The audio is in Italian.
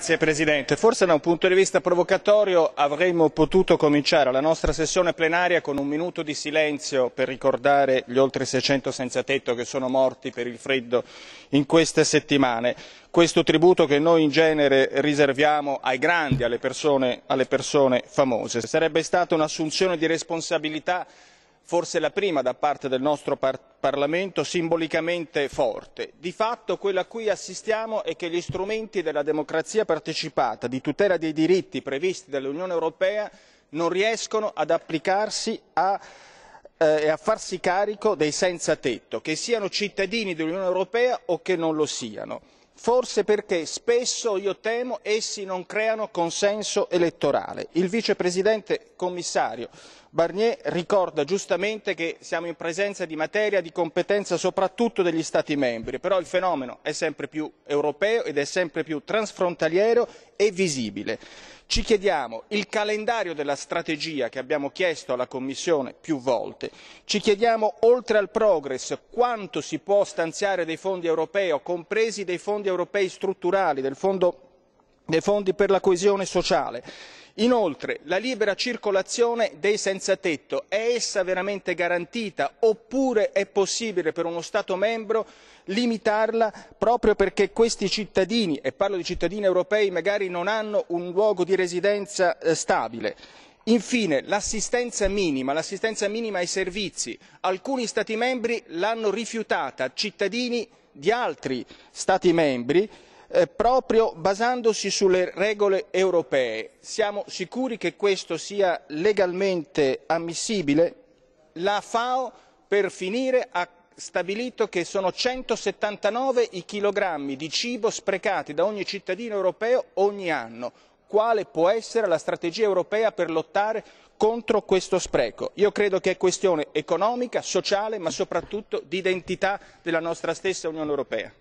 signor presidente forse da un punto di vista provocatorio avremmo potuto cominciare la nostra sessione plenaria con un minuto di silenzio per ricordare gli oltre seicento senzatetto che sono morti per il freddo in queste settimane questo tributo che noi in genere riserviamo ai grandi alle persone famose. sarebbe stata un'assunzione di responsabilità forse la prima da parte del nostro parlamento simbolicamente forte di fatto quello a cui assistiamo è che gli strumenti della democrazia partecipata di tutela dei diritti previsti dall'unione europea non riescono ad applicarsi eh, e a farsi carico dei senzatetto che siano cittadini dell'unione europea o che non lo siano forse perché spesso io temo essi non creano consenso elettorale. il vicepresidente commissario barnier ricorda giustamente che siamo in presenza di materia di competenza soprattutto degli stati membri però il fenomeno è sempre più europeo ed è sempre più transfrontaliero e visibile ci chiediamo il calendario della strategia che abbiamo chiesto alla commissione più volte ci chiediamo oltre al progress quanto si può stanziare dei fondi europei compresi dei fondi europei strutturali dei fondi per la coesione sociale inoltre la libera circolazione dei senzatetto è essa veramente garantita oppure è possibile per uno stato membro limitarla proprio perché questi cittadini e parlo di cittadini europei magari non hanno un luogo di residenza eh, stabile? infine l'assistenza minima ai servizi alcuni stati membri l'hanno rifiutata cittadini di altri stati membri eh, proprio basandosi sulle regole europee siamo sicuri che questo sia legalmente ammissibile? la fao per finire ha stabilito che sono 179 i chilogrammi di cibo sprecati da ogni cittadino europeo ogni anno quale può essere la strategia europea per lottare contro questo spreco? io credo che è questione economica sociale ma soprattutto di identità della nostra stessa unione europea.